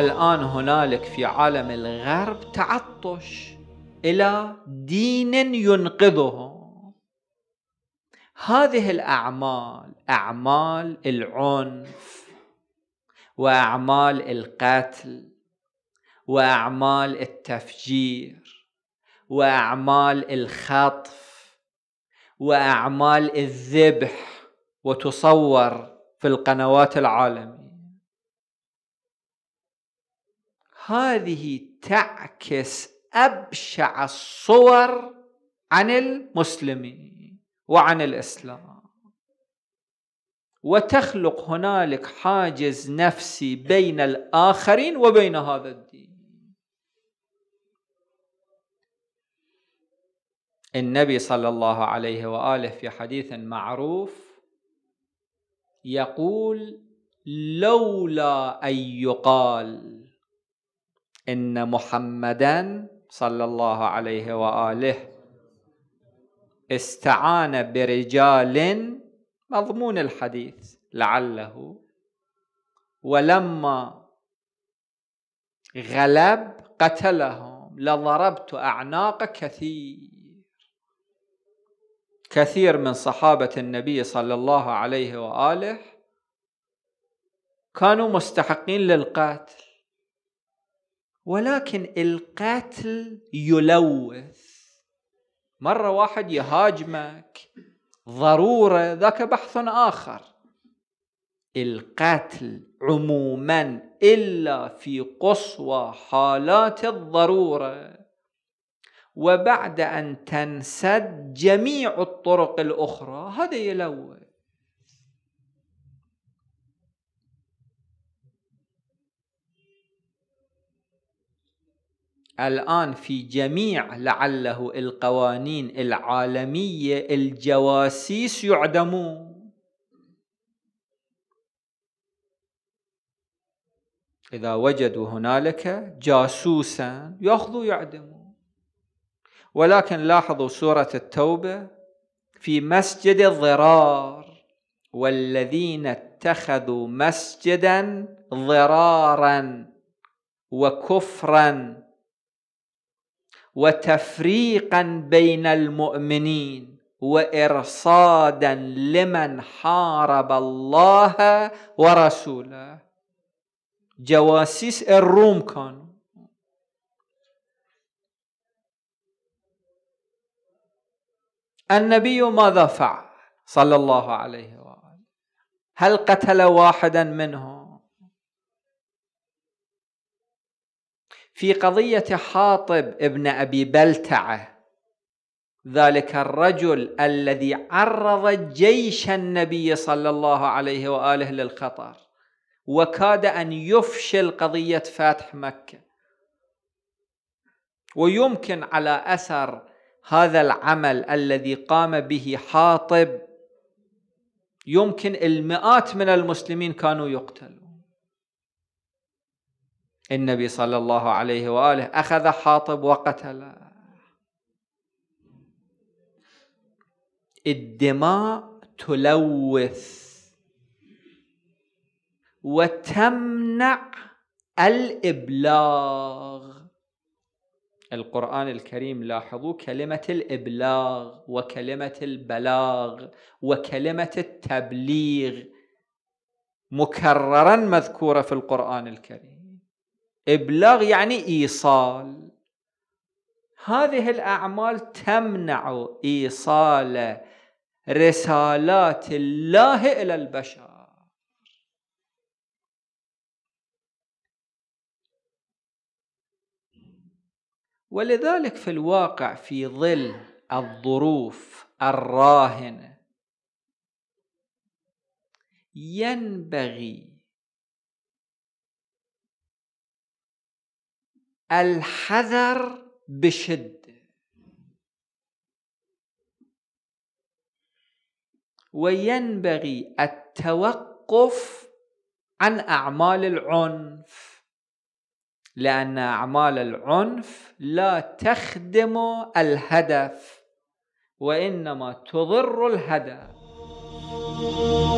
الآن هنالك في عالم الغرب تعطش إلى دين ينقذه هذه الأعمال أعمال العنف وأعمال القتل وأعمال التفجير وأعمال الخطف وأعمال الذبح وتصور في القنوات العالمية هذه تعكس ابشع الصور عن المسلمين وعن الاسلام وتخلق هنالك حاجز نفسي بين الاخرين وبين هذا الدين النبي صلى الله عليه واله في حديث معروف يقول لولا ان يقال ان محمدا صلى الله عليه واله استعان برجال مضمون الحديث لعله ولما غلب قتلهم لضربت اعناق كثير كثير من صحابه النبي صلى الله عليه واله كانوا مستحقين للقتل ولكن القتل يلوث مرة واحد يهاجمك ضرورة ذاك بحث آخر القتل عموما إلا في قصوى حالات الضرورة وبعد أن تنسد جميع الطرق الأخرى هذا يلوث الآن في جميع لعله القوانين العالمية الجواسيس يعدمون إذا وجدوا هنالك جاسوسا يأخذوا يعدمون ولكن لاحظوا سورة التوبة في مسجد الضرار والذين اتخذوا مسجدا ضرارا وكفرا وتفريقا بين المؤمنين وارصادا لمن حارب الله ورسوله جواسيس الروم كانوا النبي ماذا فعل صلى الله عليه واله هل قتل واحدا منهم في قضية حاطب ابن أبي بلتعة ذلك الرجل الذي عرض جيش النبي صلى الله عليه وآله للخطر وكاد أن يفشل قضية فتح مكة ويمكن على أثر هذا العمل الذي قام به حاطب يمكن المئات من المسلمين كانوا يقتلون النبي صلى الله عليه واله اخذ حاطب وقتل الدماء تلوث وتمنع الابلاغ القران الكريم لاحظوا كلمه الابلاغ وكلمه البلاغ وكلمه التبليغ مكررا مذكوره في القران الكريم إبلاغ يعني إيصال هذه الأعمال تمنع إيصال رسالات الله إلى البشر ولذلك في الواقع في ظل الظروف الراهنه ينبغي الحذر بشده وينبغي التوقف عن اعمال العنف لان اعمال العنف لا تخدم الهدف وانما تضر الهدف